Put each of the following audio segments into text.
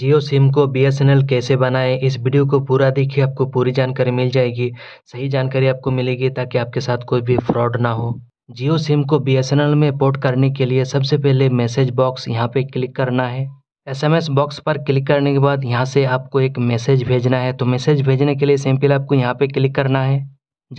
जियो SIM को B S N L कैसे बनाएँ इस वीडियो को पूरा देखिए आपको पूरी जानकारी मिल जाएगी सही जानकारी आपको मिलेगी ताकि आपके साथ कोई भी फ्रॉड ना हो जियो सिम को बी एस एन एल में पोर्ट करने के लिए सबसे पहले मैसेज बॉक्स यहाँ पे क्लिक करना है एस एम एस बॉक्स पर क्लिक करने के बाद यहाँ से आपको एक मैसेज भेजना है तो मैसेज भेजने के लिए सिंपल आपको यहाँ पर क्लिक करना है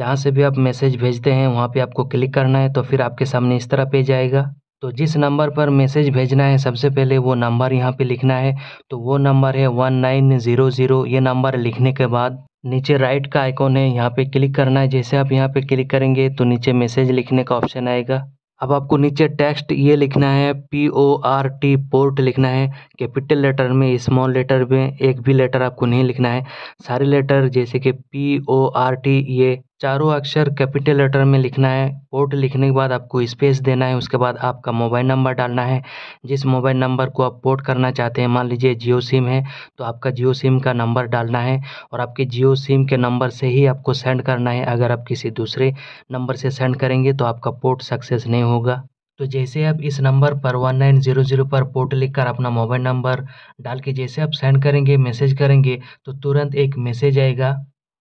जहाँ से भी आप मैसेज भेजते हैं वहाँ पर आपको क्लिक करना है तो फिर आपके सामने इस तरह पेज आएगा तो जिस नंबर पर मैसेज भेजना है सबसे पहले वो नंबर यहाँ पे लिखना है तो वो नंबर है वन नाइन ज़ीरो ज़ीरो ये नंबर लिखने के बाद नीचे राइट का आइकॉन है यहाँ पे क्लिक करना है जैसे आप यहाँ पे क्लिक करेंगे तो नीचे मैसेज लिखने का ऑप्शन आएगा अब आपको नीचे टेक्स्ट ये लिखना है P O R T port लिखना है कैपिटल लेटर में स्मॉल लेटर में एक भी लेटर आपको नहीं लिखना है सारे लेटर जैसे कि पी ओ आर टी ये चारों अक्षर कैपिटल लेटर में लिखना है पोर्ट लिखने के बाद आपको स्पेस देना है उसके बाद आपका मोबाइल नंबर डालना है जिस मोबाइल नंबर को आप पोर्ट करना चाहते हैं मान लीजिए जियो सिम है तो आपका जियो सिम का नंबर डालना है और आपके जियो सिम के नंबर से ही आपको सेंड करना है अगर आप किसी दूसरे नंबर से सेंड करेंगे तो आपका पोर्ट सक्सेस नहीं होगा तो जैसे आप इस नंबर पर वन नाइन जीरो जीरो पर पोर्ट लिखकर अपना मोबाइल नंबर डाल के जैसे आप सेंड करेंगे मैसेज करेंगे तो तुरंत एक मैसेज आएगा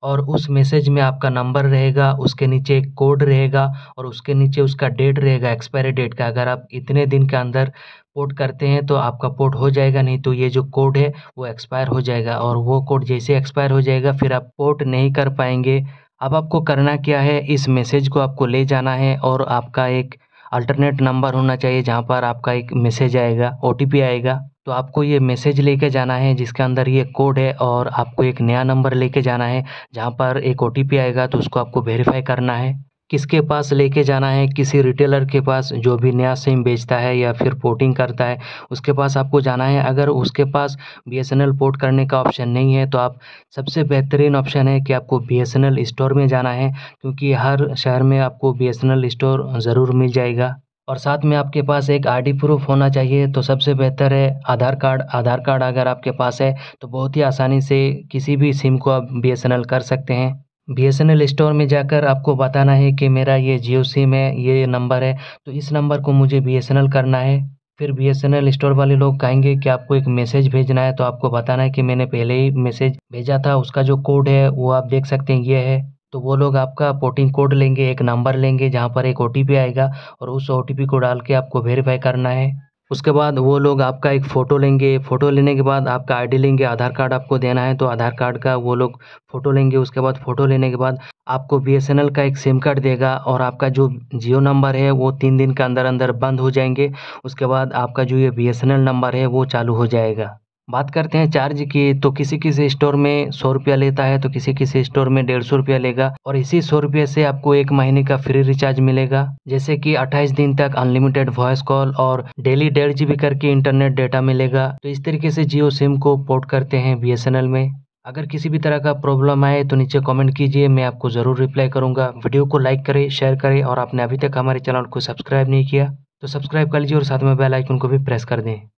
और उस मैसेज में आपका नंबर रहेगा उसके नीचे एक कोड रहेगा और उसके नीचे उसका डेट रहेगा एक्सपायरी डेट का अगर आप इतने दिन के अंदर पोर्ट करते हैं तो आपका पोर्ट हो जाएगा नहीं तो ये जो कोड है वो एक्सपायर हो जाएगा और वो कोड जैसे एक्सपायर हो जाएगा फिर आप पोर्ट नहीं कर पाएंगे अब आपको करना क्या है इस मैसेज को आपको ले जाना है और आपका एक अल्टरनेट नंबर होना चाहिए जहाँ पर आपका एक मैसेज आएगा ओ आएगा तो आपको ये मैसेज लेके जाना है जिसके अंदर ये कोड है और आपको एक नया नंबर लेके जाना है जहाँ पर एक ओ आएगा तो उसको आपको वेरीफाई करना है किसके पास लेके जाना है किसी रिटेलर के पास जो भी नया सिम बेचता है या फिर पोर्टिंग करता है उसके पास आपको जाना है अगर उसके पास बी पोर्ट करने का ऑप्शन नहीं है तो आप सबसे बेहतरीन ऑप्शन है कि आपको बी स्टोर में जाना है क्योंकि हर शहर में आपको बी स्टोर ज़रूर मिल जाएगा और साथ में आपके पास एक आई डी प्रूफ़ होना चाहिए तो सबसे बेहतर है आधार कार्ड आधार कार्ड अगर आपके पास है तो बहुत ही आसानी से किसी भी सिम को आप बी एस एन एल कर सकते हैं B S N L store में जाकर आपको बताना है कि मेरा ये जियो सिम है ये नंबर है तो इस नंबर को मुझे बी एस एन एल करना है फिर B S N L store वाले लोग कहेंगे कि आपको एक मैसेज भेजना है तो आपको बताना है कि मैंने पहले ही मैसेज भेजा था उसका जो कोड है वो आप देख सकते हैं ये है तो वो लोग आपका पोर्टिंग कोड लेंगे एक नंबर लेंगे जहाँ पर एक ओ टी पी आएगा और उस ओ टी पी को डाल के आपको वेरीफाई करना है उसके बाद वो लोग आपका एक फ़ोटो लेंगे फ़ोटो लेने के बाद आपका आईडी लेंगे आधार कार्ड आपको देना है तो आधार कार्ड का वो लोग फ़ोटो लेंगे उसके बाद फ़ोटो लेने के बाद आपको बी का एक सिम कार्ड देगा और आपका जो जियो नंबर है वो तीन दिन के अंदर अंदर बंद हो जाएंगे उसके बाद आपका जो ये बी नंबर है वो चालू हो जाएगा बात करते हैं चार्ज की तो किसी किसी स्टोर में सौ रुपया लेता है तो किसी किसी स्टोर में डेढ़ सौ रुपया लेगा और इसी सौ रुपये से आपको एक महीने का फ्री रिचार्ज मिलेगा जैसे कि 28 दिन तक अनलिमिटेड वॉइस कॉल और डेली डेढ़ जीबी करके इंटरनेट डेटा मिलेगा तो इस तरीके से जियो सिम को पोर्ट करते हैं एल में अगर किसी भी तरह का प्रॉब्लम आए तो नीचे कमेंट कीजिए मैं आपको ज़रूर रिप्लाई करूंगा वीडियो को लाइक करें शेयर करें और आपने अभी तक हमारे चैनल को सब्सक्राइब नहीं किया तो सब्सक्राइब कर लीजिए और साथ में बेल आइकन को भी प्रेस कर दें